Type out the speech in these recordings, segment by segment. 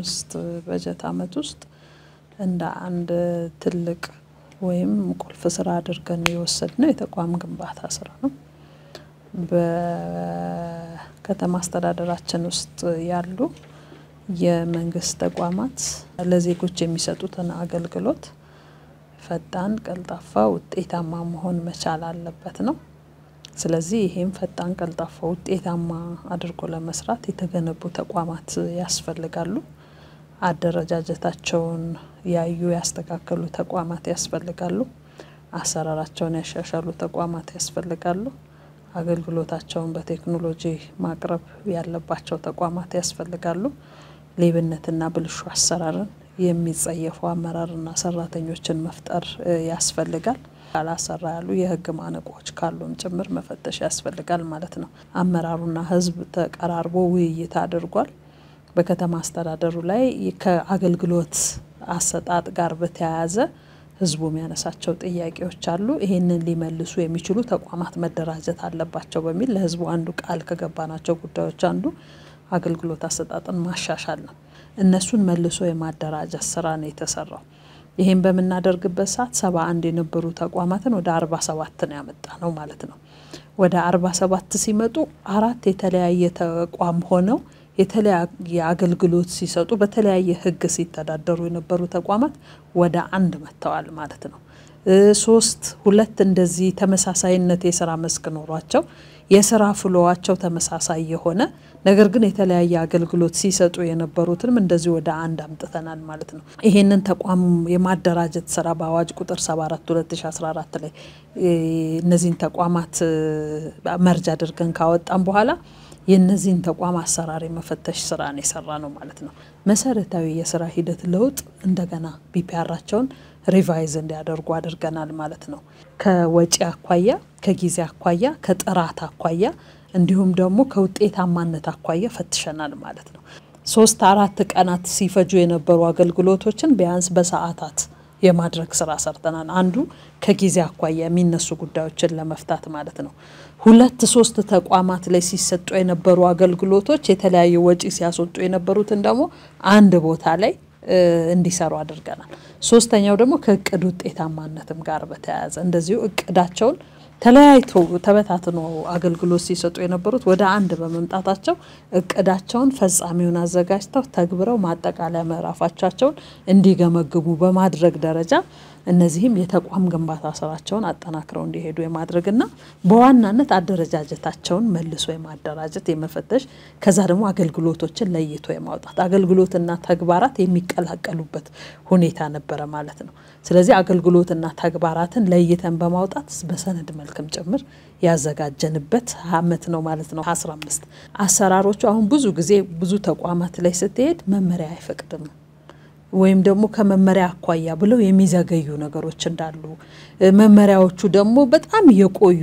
አምስት በጀት ዓመት ውስጥ እንደ አንድ ትልቅ ወይም ቁልፍ ስራ አድርገን የወሰድነው የተቋም ግንባታ ስራ ነው። በከተማ አስተዳደራችን ውስጥ ያሉ የመንግስት ተቋማት ለዜጎች የሚሰጡትን አገልግሎት ፈጣን፣ ቀልጣፋ፣ ውጤታማ መሆን መቻል አለበት ነው። ስለዚህ ይሄም ፈጣን፣ ቀልጣፋ፣ ውጤታማ አድርጎ ለመስራት የተገነቡ ተቋማት ያስፈልጋሉ። አደረጃጀታቸውን ያዩ ያስተካከሉ ተቋማት ያስፈልጋሉ። አሰራራቸውን ያሻሻሉ ተቋማት ያስፈልጋሉ። አገልግሎታቸውን በቴክኖሎጂ ማቅረብ ያለባቸው ተቋማት ያስፈልጋሉ። ሌብነትና ብልሹ አሰራርን የሚጸየፉ አመራርና ሰራተኞችን መፍጠር ያስፈልጋል። ካላሰራ ያሉ የህግ ማነቆች ካሉም ጭምር መፈተሽ ያስፈልጋል ማለት ነው። አመራሩና ህዝብ ተቀራርቦ ውይይት አድርጓል። በከተማ አስተዳደሩ ላይ ከአገልግሎት አሰጣጥ ጋር በተያያዘ ህዝቡ የሚያነሳቸው ጥያቄዎች አሉ። ይህንን ሊመልሱ የሚችሉ ተቋማት መደራጀት አለባቸው በሚል ለህዝቡ አንዱ ቃል ከገባናቸው ጉዳዮች አንዱ አገልግሎት አሰጣጥን ማሻሻል ነው። እነሱን መልሶ የማደራጀት ስራ ነው የተሰራው። ይህም በምናደርግበት ሰዓት ሰባ አንድ የነበሩ ተቋማትን ወደ አርባ ሰባት ነው ያመጣ ነው ማለት ነው። ወደ አርባ ሰባት ሲመጡ አራት የተለያየ ተቋም ሆነው የተለያየ አገልግሎት ሲሰጡ በተለያየ ህግ ሲተዳደሩ የነበሩ ተቋማት ወደ አንድ መጥተዋል ማለት ነው። ሶስት ሁለት እንደዚህ ተመሳሳይነት የስራ መስክ ኖሯቸው የስራ ፍሎዋቸው ተመሳሳይ የሆነ ነገር ግን የተለያየ አገልግሎት ሲሰጡ የነበሩትንም እንደዚህ ወደ አንድ አምጥተናል ማለት ነው። ይሄንን ተቋም የማደራጀት ስራ በአዋጅ ቁጥር 74 2014 ላይ እነዚህን ተቋማት መርጃ አድርገን ካወጣም በኋላ የእነዚህን ተቋም አሰራር የመፈተሽ ስራ ነው የሰራ ነው ማለት ነው። መሰረታዊ የስራ ሂደት ለውጥ እንደገና ቢፒአራቸውን ሪቫይዝ እንዲያደርጉ አድርገናል ማለት ነው። ከወጪ አኳያ፣ ከጊዜ አኳያ፣ ከጥራት አኳያ እንዲሁም ደግሞ ከውጤታማነት አኳያ ፈትሸናል ማለት ነው። ሶስት አራት ቀናት ሲፈጁ የነበሩ አገልግሎቶችን ቢያንስ በሰዓታት የማድረግ ስራ ሰርተናል። አንዱ ከጊዜ አኳያ የሚነሱ ጉዳዮችን ለመፍታት ማለት ነው። ሁለት ሶስት ተቋማት ላይ ሲሰጡ የነበሩ አገልግሎቶች የተለያዩ ወጪ ሲያስወጡ የነበሩትን ደግሞ አንድ ቦታ ላይ እንዲሰሩ አድርገናል። ሶስተኛው ደግሞ ከእቅድ ውጤታማነትም ጋር በተያያዘ እንደዚሁ እቅዳቸውን ተለያይቶ ተበታትኖ አገልግሎት ሲሰጡ የነበሩት ወደ አንድ በመምጣታቸው እቅዳቸውን ፈጻሚውን አዘጋጅተው ተግብረው ማጠቃለያ ምዕራፋቻቸውን እንዲገመግሙ በማድረግ ደረጃ እነዚህም የተቋም ግንባታ ስራቸውን አጠናክረው እንዲሄዱ የማድረግና በዋናነት አደረጃጀታቸውን መልሶ የማደራጀት የመፈተሽ፣ ከዛ ደግሞ አገልግሎቶችን ለይቶ የማውጣት አገልግሎትና ተግባራት የሚቀላቀሉበት ሁኔታ ነበረ ማለት ነው። ስለዚህ አገልግሎትና ተግባራትን ለይተን በማውጣት በሰነድ መልክ መልክም ጭምር ያዘጋጀንበት አመት ነው ማለት ነው። 15 አሰራሮቹ አሁን ብዙ ጊዜ ብዙ ተቋማት ላይ ስትሄድ መመሪያ አይፈቅድም ወይም ደግሞ ከመመሪያ አኳያ ብለው የሚዘገዩ ነገሮች እንዳሉ መመሪያዎቹ ደግሞ በጣም የቆዩ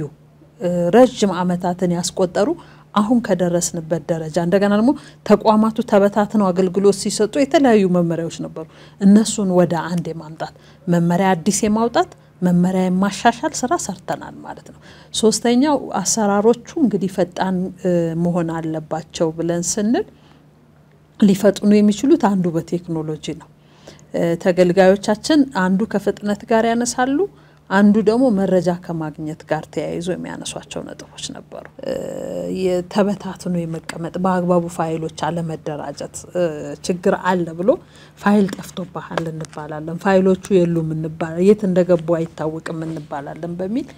ረዥም አመታትን ያስቆጠሩ አሁን ከደረስንበት ደረጃ እንደገና ደግሞ ተቋማቱ ተበታትነው አገልግሎት ሲሰጡ የተለያዩ መመሪያዎች ነበሩ። እነሱን ወደ አንድ የማምጣት መመሪያ አዲስ የማውጣት መመሪያ የማሻሻል ስራ ሰርተናል ማለት ነው። ሶስተኛው አሰራሮቹ እንግዲህ ፈጣን መሆን አለባቸው ብለን ስንል ሊፈጥኑ የሚችሉት አንዱ በቴክኖሎጂ ነው። ተገልጋዮቻችን አንዱ ከፍጥነት ጋር ያነሳሉ አንዱ ደግሞ መረጃ ከማግኘት ጋር ተያይዞ የሚያነሷቸው ነጥቦች ነበሩ። ተበታትኖ የመቀመጥ በአግባቡ ፋይሎች አለመደራጀት ችግር አለ ብሎ ፋይል ጠፍቶብሃል እንባላለን፣ ፋይሎቹ የሉም እንባላለን፣ የት እንደገቡ አይታወቅም እንባላለን በሚል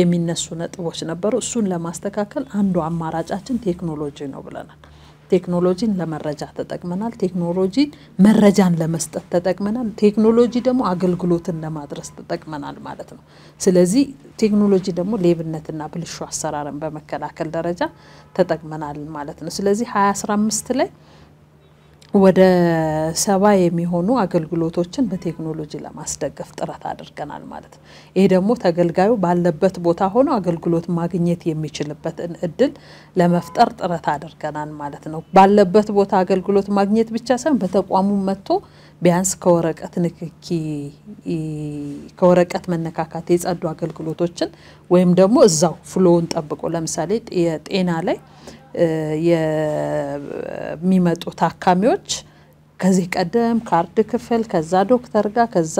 የሚነሱ ነጥቦች ነበሩ። እሱን ለማስተካከል አንዱ አማራጫችን ቴክኖሎጂ ነው ብለናል። ቴክኖሎጂን ለመረጃ ተጠቅመናል። ቴክኖሎጂን መረጃን ለመስጠት ተጠቅመናል። ቴክኖሎጂ ደግሞ አገልግሎትን ለማድረስ ተጠቅመናል ማለት ነው። ስለዚህ ቴክኖሎጂ ደግሞ ሌብነትና ብልሹ አሰራርን በመከላከል ደረጃ ተጠቅመናል ማለት ነው። ስለዚህ 2015 ላይ ወደ ሰባ የሚሆኑ አገልግሎቶችን በቴክኖሎጂ ለማስደገፍ ጥረት አድርገናል ማለት ነው። ይሄ ደግሞ ተገልጋዩ ባለበት ቦታ ሆኖ አገልግሎት ማግኘት የሚችልበትን እድል ለመፍጠር ጥረት አድርገናል ማለት ነው። ባለበት ቦታ አገልግሎት ማግኘት ብቻ ሳይሆን በተቋሙ መጥቶ ቢያንስ ከወረቀት ንክኪ ከወረቀት መነካካት የጸዱ አገልግሎቶችን ወይም ደግሞ እዛው ፍሎውን ጠብቆ ለምሳሌ የጤና ላይ የሚመጡ ታካሚዎች ከዚህ ቀደም ካርድ ክፍል፣ ከዛ ዶክተር ጋር፣ ከዛ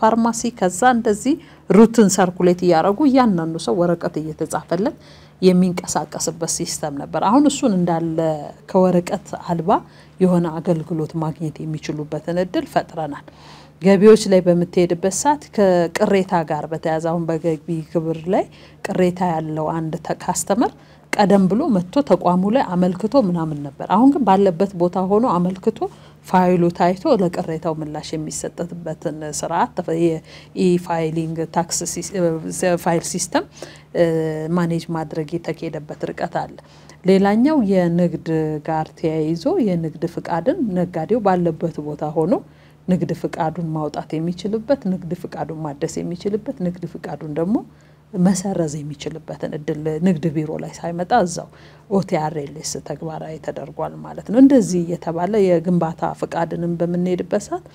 ፋርማሲ፣ ከዛ እንደዚህ ሩትን ሰርኩሌት እያደረጉ እያንዳንዱ ሰው ወረቀት እየተጻፈለት የሚንቀሳቀስበት ሲስተም ነበር። አሁን እሱን እንዳለ ከወረቀት አልባ የሆነ አገልግሎት ማግኘት የሚችሉበትን እድል ፈጥረናል። ገቢዎች ላይ በምትሄድበት ሰዓት ከቅሬታ ጋር በተያያዘ አሁን በገቢ ግብር ላይ ቅሬታ ያለው አንድ ካስተመር ቀደም ብሎ መጥቶ ተቋሙ ላይ አመልክቶ ምናምን ነበር። አሁን ግን ባለበት ቦታ ሆኖ አመልክቶ ፋይሉ ታይቶ ለቅሬታው ምላሽ የሚሰጥበትን ስርዓት የኢፋይሊንግ ታክስ ፋይል ሲስተም ማኔጅ ማድረግ የተካሄደበት ርቀት አለ። ሌላኛው የንግድ ጋር ተያይዞ የንግድ ፍቃድን ነጋዴው ባለበት ቦታ ሆኖ ንግድ ፍቃዱን ማውጣት የሚችልበት፣ ንግድ ፍቃዱን ማደስ የሚችልበት፣ ንግድ ፍቃዱን ደግሞ መሰረዝ የሚችልበትን እድል ንግድ ቢሮ ላይ ሳይመጣ እዛው ኦቲአርኤልኤስ ተግባራዊ ተደርጓል ማለት ነው። እንደዚህ እየተባለ የግንባታ ፍቃድንም በምንሄድበት ሰዓት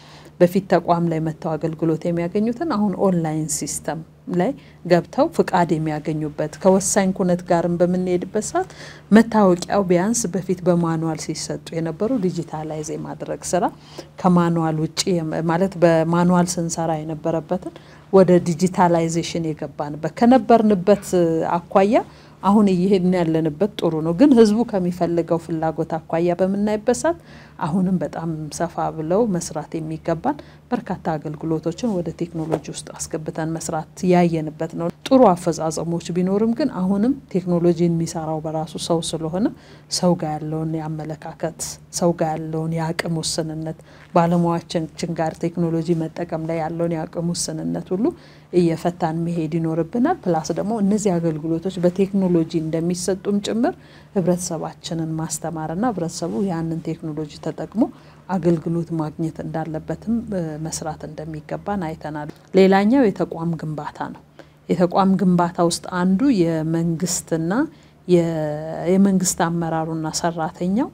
በፊት ተቋም ላይ መጥተው አገልግሎት የሚያገኙትን አሁን ኦንላይን ሲስተም ላይ ገብተው ፍቃድ የሚያገኙበት ከወሳኝ ኩነት ጋርም በምንሄድበት ሰዓት መታወቂያው ቢያንስ በፊት በማኑዋል ሲሰጡ የነበሩ ዲጂታላይዝ የማድረግ ስራ ከማኑዋል ውጭ ማለት በማኑዋል ስንሰራ የነበረበትን ወደ ዲጂታላይዜሽን የገባንበት ከነበርንበት አኳያ አሁን እየሄድን ያለንበት ጥሩ ነው። ግን ህዝቡ ከሚፈልገው ፍላጎት አኳያ በምናይበት ሰዓት አሁንም በጣም ሰፋ ብለው መስራት የሚገባን በርካታ አገልግሎቶችን ወደ ቴክኖሎጂ ውስጥ አስገብተን መስራት ያየንበት ነው። ጥሩ አፈጻጸሞች ቢኖርም ግን አሁንም ቴክኖሎጂ የሚሰራው በራሱ ሰው ስለሆነ ሰው ጋር ያለውን የአመለካከት ሰው ጋር ያለውን የአቅም ውስንነት ባለሙያችን ጋር ቴክኖሎጂ መጠቀም ላይ ያለውን የአቅም ውስንነት ሁሉ እየፈታን መሄድ ይኖርብናል። ፕላስ ደግሞ እነዚህ አገልግሎቶች በቴክኖሎጂ እንደሚሰጡም ጭምር ህብረተሰባችንን ማስተማርና ህብረተሰቡ ያንን ቴክኖሎጂ ተጠቅሞ አገልግሎት ማግኘት እንዳለበትም መስራት እንደሚገባን አይተናል። ሌላኛው የተቋም ግንባታ ነው። የተቋም ግንባታ ውስጥ አንዱ የመንግስትና የመንግስት አመራሩና ሰራተኛው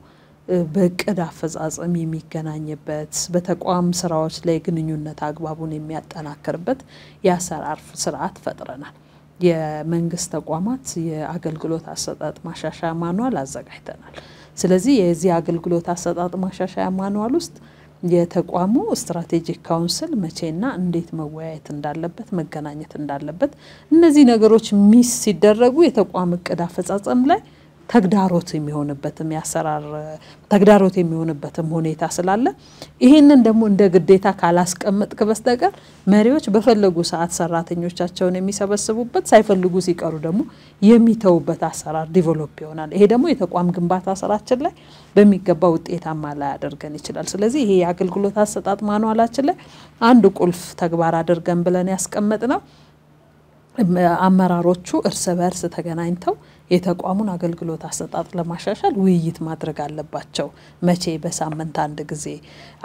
በእቅድ አፈጻጸም የሚገናኝበት በተቋም ስራዎች ላይ ግንኙነት አግባቡን የሚያጠናክርበት የአሰራር ስርዓት ፈጥረናል። የመንግስት ተቋማት የአገልግሎት አሰጣጥ ማሻሻያ ማንዋል አዘጋጅተናል። ስለዚህ የዚህ አገልግሎት አሰጣጥ ማሻሻያ ማንዋል ውስጥ የተቋሙ ስትራቴጂክ ካውንስል መቼና እንዴት መወያየት እንዳለበት መገናኘት እንዳለበት እነዚህ ነገሮች ሚስ ሲደረጉ የተቋም እቅድ አፈጻጸም ላይ ተግዳሮት የሚሆንበትም ያሰራር ተግዳሮት የሚሆንበትም ሁኔታ ስላለ ይህንን ደግሞ እንደ ግዴታ ካላስቀመጥክ በስተቀር መሪዎች በፈለጉ ሰዓት ሰራተኞቻቸውን የሚሰበስቡበት ሳይፈልጉ ሲቀሩ ደግሞ የሚተውበት አሰራር ዲቨሎፕ ይሆናል። ይሄ ደግሞ የተቋም ግንባታ ስራችን ላይ በሚገባ ውጤታማ ላያደርገን ይችላል። ስለዚህ ይሄ የአገልግሎት አሰጣጥ ማኗላችን ላይ አንድ ቁልፍ ተግባር አድርገን ብለን ያስቀመጥ ነው አመራሮቹ እርስ በርስ ተገናኝተው የተቋሙን አገልግሎት አሰጣጥ ለማሻሻል ውይይት ማድረግ አለባቸው። መቼ? በሳምንት አንድ ጊዜ።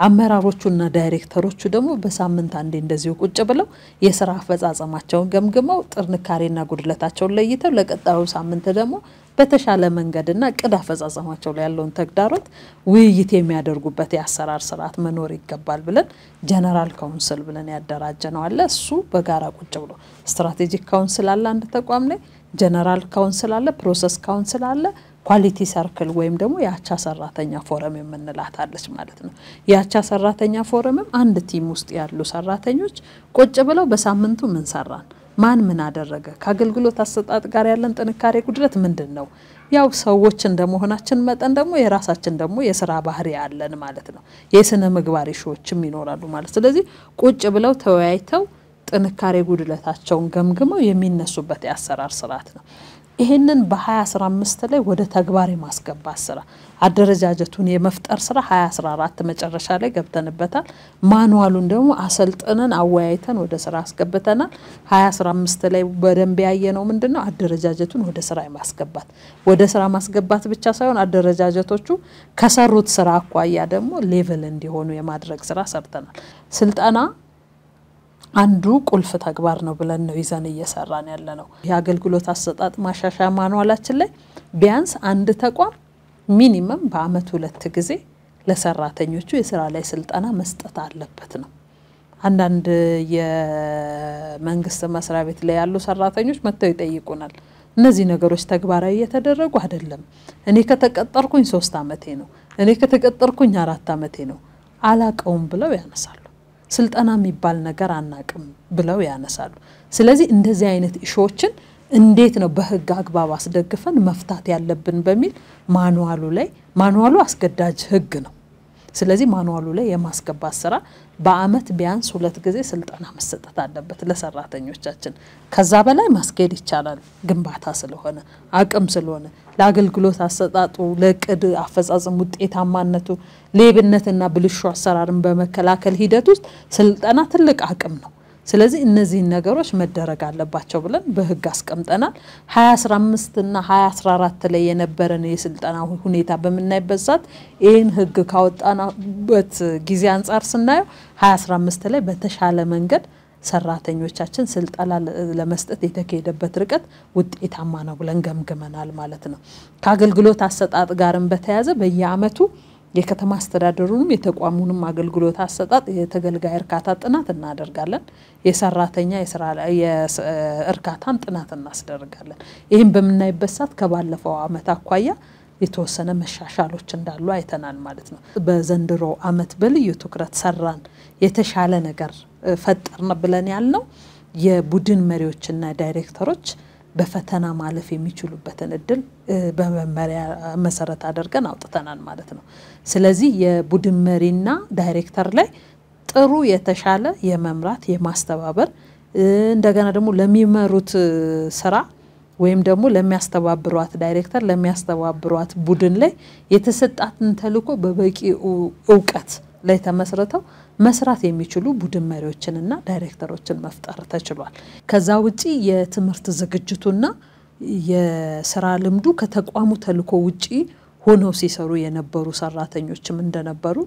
አመራሮቹና ዳይሬክተሮቹ ደግሞ በሳምንት አንዴ እንደዚሁ ቁጭ ብለው የስራ አፈጻጸማቸውን ገምግመው ጥንካሬና ጉድለታቸውን ለይተው ለቀጣዩ ሳምንት ደግሞ በተሻለ መንገድና ቅድ አፈጻጸማቸው ላይ ያለውን ተግዳሮት ውይይት የሚያደርጉበት የአሰራር ስርዓት መኖር ይገባል ብለን ጀነራል ካውንስል ብለን ያደራጀ ነው አለ። እሱ በጋራ ቁጭ ብሎ ስትራቴጂክ ካውንስል አለ፣ አንድ ተቋም ላይ ጀነራል ካውንስል አለ፣ ፕሮሰስ ካውንስል አለ ኳሊቲ ሰርክል ወይም ደግሞ የአቻ ሰራተኛ ፎረም የምንላታለች ማለት ነው። የአቻ ሰራተኛ ፎረምም አንድ ቲም ውስጥ ያሉ ሰራተኞች ቁጭ ብለው በሳምንቱ ምን ሰራን ማን ምን አደረገ? ከአገልግሎት አሰጣጥ ጋር ያለን ጥንካሬ ጉድለት ምንድን ነው? ያው ሰዎች እንደመሆናችን መጠን ደግሞ የራሳችን ደግሞ የስራ ባህሪ ያለን ማለት ነው። የስነ ምግባር ሺዎችም ይኖራሉ ማለት ስለዚህ ቁጭ ብለው ተወያይተው ጥንካሬ ጉድለታቸውን ገምግመው የሚነሱበት የአሰራር ስርዓት ነው። ይህንን በ2015 ላይ ወደ ተግባር የማስገባት ስራ አደረጃጀቱን የመፍጠር ስራ 2014 መጨረሻ ላይ ገብተንበታል። ማንዋሉን ደግሞ አሰልጥነን አወያይተን ወደ ስራ አስገብተናል። 2015 ላይ በደንብ ያየነው ምንድን ነው? አደረጃጀቱን ወደ ስራ የማስገባት ወደ ስራ ማስገባት ብቻ ሳይሆን አደረጃጀቶቹ ከሰሩት ስራ አኳያ ደግሞ ሌቭል እንዲሆኑ የማድረግ ስራ ሰርተናል። ስልጠና አንዱ ቁልፍ ተግባር ነው ብለን ነው ይዘን እየሰራን ያለ ነው። የአገልግሎት አሰጣጥ ማሻሻያ ማኗላችን ላይ ቢያንስ አንድ ተቋም ሚኒመም በአመት ሁለት ጊዜ ለሰራተኞቹ የስራ ላይ ስልጠና መስጠት አለበት ነው። አንዳንድ የመንግስት መስሪያ ቤት ላይ ያሉ ሰራተኞች መጥተው ይጠይቁናል። እነዚህ ነገሮች ተግባራዊ እየተደረጉ አይደለም። እኔ ከተቀጠርኩኝ ሶስት አመቴ ነው፣ እኔ ከተቀጠርኩኝ አራት አመቴ ነው፣ አላቀውም ብለው ያነሳሉ። ስልጠና የሚባል ነገር አናቅም ብለው ያነሳሉ። ስለዚህ እንደዚህ አይነት እሾችን እንዴት ነው በህግ አግባብ አስደግፈን መፍታት ያለብን በሚል ማንዋሉ ላይ ማንዋሉ አስገዳጅ ህግ ነው። ስለዚህ ማንዋሉ ላይ የማስገባት ስራ በአመት ቢያንስ ሁለት ጊዜ ስልጠና መሰጠት አለበት ለሰራተኞቻችን። ከዛ በላይ ማስኬድ ይቻላል፣ ግንባታ ስለሆነ አቅም ስለሆነ ለአገልግሎት አሰጣጡ፣ ለእቅድ አፈጻጸም ውጤታማነቱ፣ ሌብነትና ብልሹ አሰራርን በመከላከል ሂደት ውስጥ ስልጠና ትልቅ አቅም ነው። ስለዚህ እነዚህን ነገሮች መደረግ አለባቸው ብለን በህግ አስቀምጠናል። 2015 እና 2014 ላይ የነበረን የስልጠና ሁኔታ በምናይበት ሰዓት ይህን ህግ ካወጣንበት ጊዜ አንጻር ስናየው 2015 ላይ በተሻለ መንገድ ሰራተኞቻችን ስልጠና ለመስጠት የተካሄደበት ርቀት ውጤታማ ነው ብለን ገምግመናል ማለት ነው። ከአገልግሎት አሰጣጥ ጋርም በተያያዘ በየአመቱ የከተማ አስተዳደሩንም የተቋሙንም አገልግሎት አሰጣጥ የተገልጋይ እርካታ ጥናት እናደርጋለን። የሰራተኛ እርካታን ጥናት እናስደርጋለን። ይህም በምናይበት ሰዓት ከባለፈው አመት አኳያ የተወሰነ መሻሻሎች እንዳሉ አይተናል ማለት ነው። በዘንድሮ አመት በልዩ ትኩረት ሰራን የተሻለ ነገር ፈጠርን ብለን ያልነው የቡድን መሪዎችና ዳይሬክተሮች በፈተና ማለፍ የሚችሉበትን እድል በመመሪያ መሰረት አድርገን አውጥተናል ማለት ነው። ስለዚህ የቡድን መሪና ዳይሬክተር ላይ ጥሩ የተሻለ የመምራት የማስተባበር እንደገና ደግሞ ለሚመሩት ስራ ወይም ደግሞ ለሚያስተባብሯት ዳይሬክተር ለሚያስተባብሯት ቡድን ላይ የተሰጣትን ተልዕኮ በበቂ እውቀት ላይ ተመስርተው መስራት የሚችሉ ቡድን መሪዎችንና ዳይሬክተሮችን መፍጠር ተችሏል። ከዛ ውጪ የትምህርት ዝግጅቱና የስራ ልምዱ ከተቋሙ ተልዕኮ ውጪ ሆነው ሲሰሩ የነበሩ ሰራተኞችም እንደነበሩ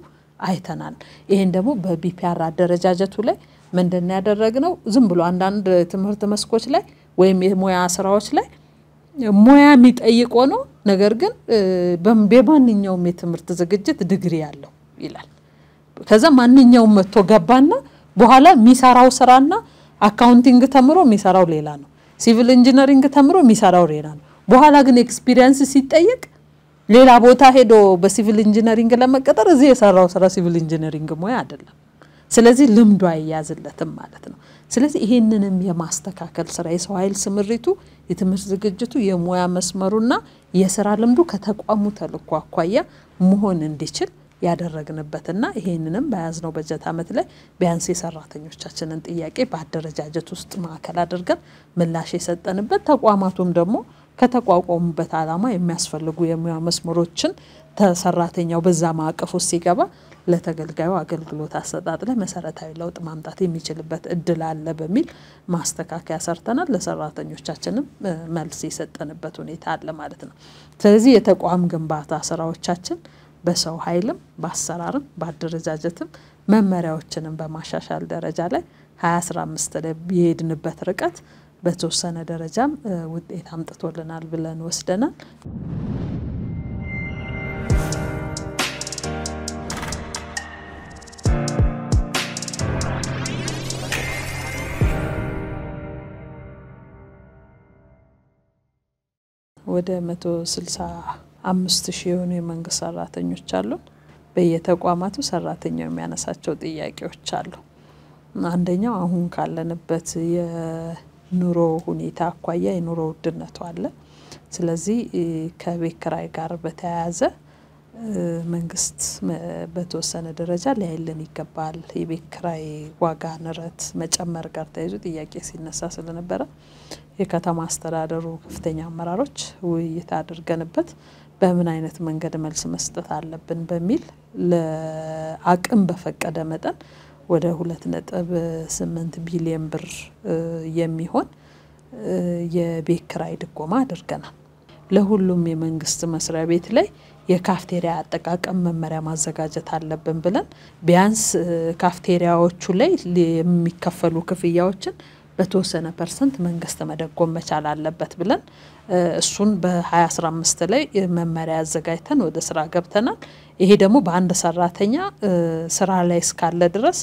አይተናል። ይሄን ደግሞ በቢፒአር አደረጃጀቱ ላይ ምንድን ነው? ዝም ብሎ አንዳንድ ትምህርት መስኮች ላይ ወይም የሙያ ስራዎች ላይ ሙያ የሚጠይቅ ሆኖ ነገር ግን በማንኛውም የትምህርት ዝግጅት ድግሪ ያለው ይላል። ከዛ ማንኛውም መጥቶ ገባና በኋላ የሚሰራው ስራና አካውንቲንግ ተምሮ የሚሰራው ሌላ ነው። ሲቪል ኢንጂነሪንግ ተምሮ የሚሰራው ሌላ ነው። በኋላ ግን ኤክስፒሪየንስ ሲጠየቅ ሌላ ቦታ ሄዶ በሲቪል ኢንጂነሪንግ ለመቀጠር እዚህ የሰራው ስራ ሲቪል ኢንጂነሪንግ ሙያ አይደለም። ስለዚህ ልምዱ አይያዝለትም ማለት ነው። ስለዚህ ይሄንንም የማስተካከል ስራ የሰው ኃይል ስምሪቱ፣ የትምህርት ዝግጅቱ፣ የሙያ መስመሩና የስራ ልምዱ ከተቋሙ ተልእኮ አኳያ መሆን እንዲችል ያደረግንበትና ይሄንንም በያዝነው በጀት ዓመት ላይ ቢያንስ የሰራተኞቻችንን ጥያቄ በአደረጃጀት ውስጥ ማዕከል አድርገን ምላሽ የሰጠንበት ተቋማቱም ደግሞ ከተቋቋሙበት ዓላማ የሚያስፈልጉ የሙያ መስመሮችን ተሰራተኛው በዛ ማዕቀፍ ውስጥ ሲገባ ለተገልጋዩ አገልግሎት አሰጣጥ ላይ መሰረታዊ ለውጥ ማምጣት የሚችልበት እድል አለ በሚል ማስተካከያ ሰርተናል። ለሰራተኞቻችንም መልስ የሰጠንበት ሁኔታ አለ ማለት ነው። ስለዚህ የተቋም ግንባታ ስራዎቻችን በሰው ኃይልም በአሰራርም በአደረጃጀትም መመሪያዎችንም በማሻሻል ደረጃ ላይ ሀያ አስራ አምስት ላይ የሄድንበት ርቀት በተወሰነ ደረጃም ውጤት አምጥቶልናል ብለን ወስደናል። ወደ መቶ ስልሳ አምስት ሺህ የሆኑ የመንግስት ሰራተኞች አሉን። በየተቋማቱ ሰራተኛው የሚያነሳቸው ጥያቄዎች አሉ። አንደኛው አሁን ካለንበት የኑሮ ሁኔታ አኳያ የኑሮ ውድነቱ አለ። ስለዚህ ከቤት ጋር በተያያዘ መንግስት በተወሰነ ደረጃ ሊያይልን ይገባል። የቤት ዋጋ ንረት መጨመር ጋር ተያይዞ ጥያቄ ሲነሳ ስለነበረ የከተማ አስተዳደሩ ከፍተኛ አመራሮች ውይይት አድርገንበት በምን አይነት መንገድ መልስ መስጠት አለብን በሚል ለአቅም በፈቀደ መጠን ወደ ሁለት ነጥብ ስምንት ቢሊየን ብር የሚሆን የቤት ድጎማ አድርገናል። ለሁሉም የመንግስት መስሪያ ቤት ላይ የካፍቴሪያ አጠቃቀም መመሪያ ማዘጋጀት አለብን ብለን ቢያንስ ካፍቴሪያዎቹ ላይ የሚከፈሉ ክፍያዎችን በተወሰነ ፐርሰንት መንግስት መደጎም መቻል አለበት ብለን እሱን በ2015 ላይ መመሪያ አዘጋጅተን ወደ ስራ ገብተናል። ይሄ ደግሞ በአንድ ሰራተኛ ስራ ላይ እስካለ ድረስ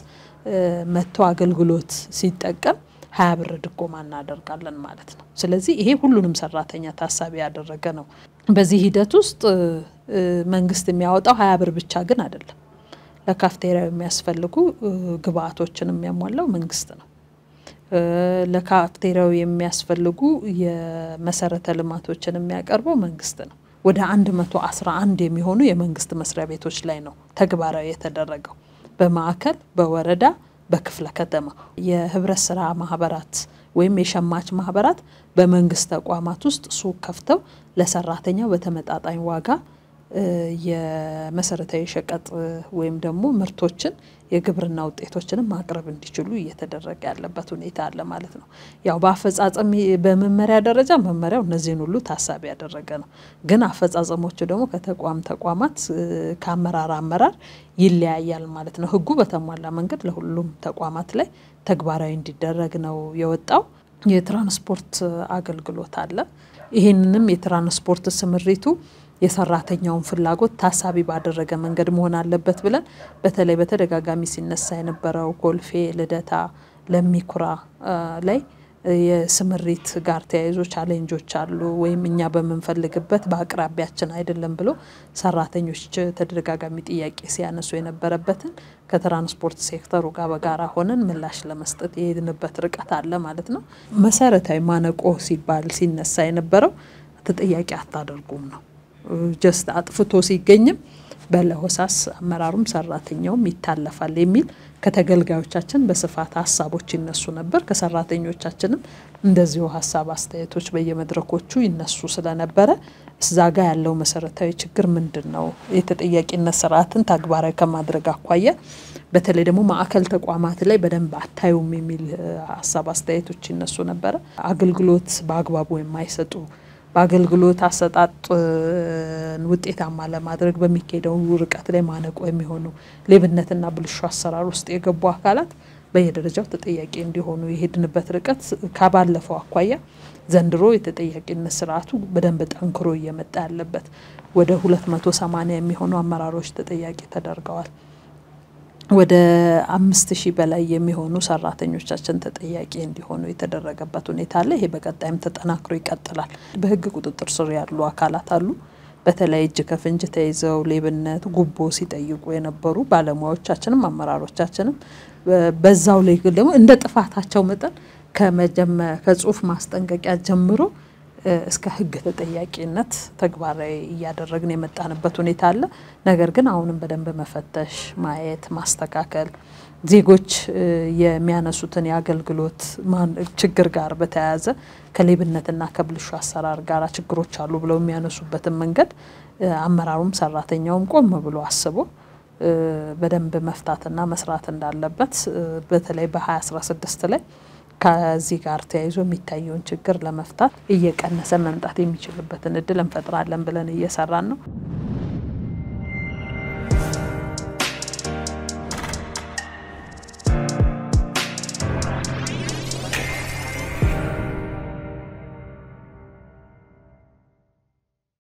መጥቶ አገልግሎት ሲጠቀም ሀያ ብር ድጎማ እናደርጋለን ማለት ነው። ስለዚህ ይሄ ሁሉንም ሰራተኛ ታሳቢ ያደረገ ነው። በዚህ ሂደት ውስጥ መንግስት የሚያወጣው ሀያ ብር ብቻ ግን አይደለም። ለካፍቴሪያ የሚያስፈልጉ ግብአቶችን የሚያሟላው መንግስት ነው። ለካፍቴሪያው የሚያስፈልጉ የመሰረተ ልማቶችን የሚያቀርበው መንግስት ነው። ወደ 111 የሚሆኑ የመንግስት መስሪያ ቤቶች ላይ ነው ተግባራዊ የተደረገው። በማዕከል፣ በወረዳ፣ በክፍለ ከተማ የህብረት ስራ ማህበራት ወይም የሸማች ማህበራት በመንግስት ተቋማት ውስጥ ሱቅ ከፍተው ለሰራተኛው በተመጣጣኝ ዋጋ የመሰረታዊ ሸቀጥ ወይም ደግሞ ምርቶችን የግብርና ውጤቶችንም ማቅረብ እንዲችሉ እየተደረገ ያለበት ሁኔታ አለ ማለት ነው። ያው በአፈጻጸም በመመሪያ ደረጃ መመሪያው እነዚህን ሁሉ ታሳቢ ያደረገ ነው። ግን አፈጻጸሞቹ ደግሞ ከተቋም ተቋማት ከአመራር አመራር ይለያያል ማለት ነው። ህጉ በተሟላ መንገድ ለሁሉም ተቋማት ላይ ተግባራዊ እንዲደረግ ነው የወጣው። የትራንስፖርት አገልግሎት አለ። ይህንንም የትራንስፖርት ስምሪቱ የሰራተኛውን ፍላጎት ታሳቢ ባደረገ መንገድ መሆን አለበት ብለን በተለይ በተደጋጋሚ ሲነሳ የነበረው ኮልፌ፣ ልደታ፣ ለሚኩራ ላይ የስምሪት ጋር ተያይዞ ቻሌንጆች አሉ ወይም እኛ በምንፈልግበት በአቅራቢያችን አይደለም ብሎ ሰራተኞች ተደጋጋሚ ጥያቄ ሲያነሱ የነበረበትን ከትራንስፖርት ሴክተሩ ጋር በጋራ ሆነን ምላሽ ለመስጠት የሄድንበት ርቀት አለ ማለት ነው። መሰረታዊ ማነቆ ሲባል ሲነሳ የነበረው ተጠያቂ አታደርጉም ነው። ጀስት አጥፍቶ ሲገኝም በለሆሳስ አመራሩም ሰራተኛውም ይታለፋል የሚል ከተገልጋዮቻችን በስፋት ሀሳቦች ይነሱ ነበር። ከሰራተኞቻችንም እንደዚሁ ሀሳብ አስተያየቶች በየመድረኮቹ ይነሱ ስለነበረ እዛ ጋ ያለው መሰረታዊ ችግር ምንድን ነው? የተጠያቂነት ስርዓትን ተግባራዊ ከማድረግ አኳያ በተለይ ደግሞ ማዕከል ተቋማት ላይ በደንብ አታዩም የሚል ሀሳብ አስተያየቶች ይነሱ ነበረ። አገልግሎት በአግባቡ የማይሰጡ በአገልግሎት አሰጣጡን ውጤታማ ለማድረግ በሚካሄደው ርቀት ላይ ማነቆ የሚሆኑ ሌብነትና ብልሹ አሰራር ውስጥ የገቡ አካላት በየደረጃው ተጠያቂ እንዲሆኑ የሄድንበት ርቀት ከባለፈው አኳያ ዘንድሮ የተጠያቂነት ስርዓቱ በደንብ ጠንክሮ እየመጣ ያለበት ወደ መቶ 280 የሚሆኑ አመራሮች ተጠያቂ ተደርገዋል። ወደ አምስት ሺህ በላይ የሚሆኑ ሰራተኞቻችን ተጠያቂ እንዲሆኑ የተደረገበት ሁኔታ አለ። ይሄ በቀጣይም ተጠናክሮ ይቀጥላል። በህግ ቁጥጥር ስር ያሉ አካላት አሉ። በተለይ እጅ ከፍንጅ ተይዘው ሌብነት፣ ጉቦ ሲጠይቁ የነበሩ ባለሙያዎቻችንም አመራሮቻችንም በዛው ላይ ደግሞ እንደ ጥፋታቸው መጠን ከጽሁፍ ማስጠንቀቂያ ጀምሮ እስከ ህግ ተጠያቂነት ተግባራዊ እያደረግን የመጣንበት ሁኔታ አለ። ነገር ግን አሁንም በደንብ መፈተሽ፣ ማየት፣ ማስተካከል ዜጎች የሚያነሱትን የአገልግሎት ችግር ጋር በተያያዘ ከሌብነትና ከብልሹ አሰራር ጋር ችግሮች አሉ ብለው የሚያነሱበትን መንገድ አመራሩም ሰራተኛውም ቆም ብሎ አስቦ በደንብ መፍታትና መስራት እንዳለበት በተለይ በ2016 ላይ ከዚህ ጋር ተያይዞ የሚታየውን ችግር ለመፍታት እየቀነሰ መምጣት የሚችልበትን እድል እንፈጥራለን ብለን እየሰራን ነው።